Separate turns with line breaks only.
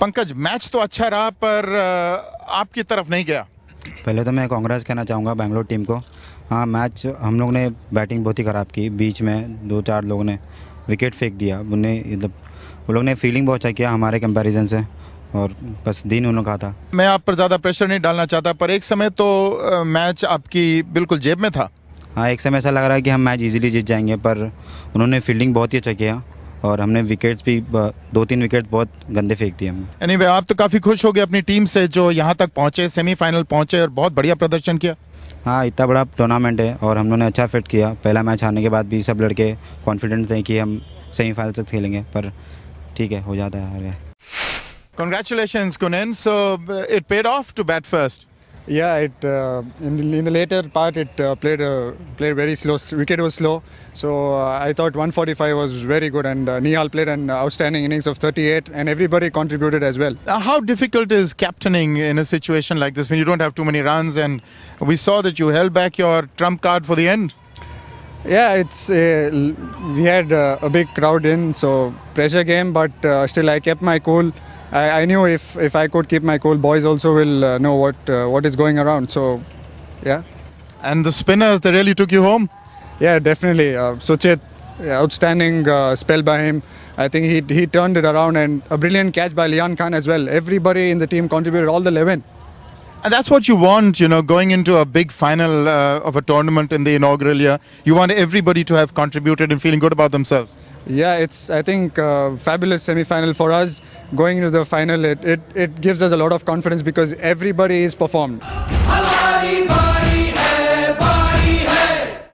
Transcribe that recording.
Pankaj match तो अच्छा रहा पर आपकी तरफ नहीं गया
पहले तो मैं कांग्रेस कहना चाहूँगा बेंगलोर टीम को हाँ मैच हम लोग ने बैटिंग बहुत ही ख़राब की बीच में दो चार लोगों ने विकेट फेंक दिया उन्हें मतलब वो लोग ने फील्डिंग बहुत अच्छा किया हमारे कंपैरिजन से और बस दिन उन्होंने कहा था
मैं आप पर ज़्यादा प्रेशर नहीं डालना चाहता पर एक समय तो मैच
आपकी बिल्कुल जेब में था हाँ एक समय ऐसा लग रहा है कि हम मैच इजीली जीत जाएंगे पर उन्होंने फील्डिंग बहुत ही अच्छा किया और हमने विकेट्स भी दो तीन विकेट बहुत गंदे फेंक दिए हमने
एनी anyway, आप तो काफ़ी खुश हो गए अपनी टीम से जो यहाँ तक पहुँचे सेमीफाइनल पहुँचे और बहुत बढ़िया प्रदर्शन किया
हाँ इतना बड़ा टूर्नामेंट है और हम लोगों ने अच्छा फिट किया पहला मैच आने के बाद भी सब लड़के कॉन्फिडेंट थे कि हम सेमीफाइनल तक खेलेंगे पर ठीक है हो जाता है
कॉन्ग्रेचुलेशन गया so it paid off to bat first
Yeah, it uh, in, the, in, the, later part it uh, played uh, played very slow. Wicket was slow, so uh, I thought 145 was very good, and uh, Nihal played an outstanding innings of 38, and everybody contributed as well.
How difficult is captaining in a situation like this when you don't have too many runs? And we saw
that you held back your trump card for the end. Yeah, it's a, we had a big crowd in, so pressure game, but still I kept my cool. I, I, knew if, if I could keep my cool, boys also will uh, know what uh, what is going around. So, yeah. And the spinners, they really took you home. Yeah, definitely. Uh, a outstanding uh, spell by him. I think he he turned it around and a brilliant catch by Lian Khan as well. Everybody in the team contributed, all the 11. And that's what you want, you know, going into a big
final uh, of a tournament in the inaugural year. You want everybody to have contributed and feeling good about
themselves. Yeah, it's I think uh, fabulous semi-final for us. Going into the final, it, it, it gives us a lot of confidence because everybody is performed.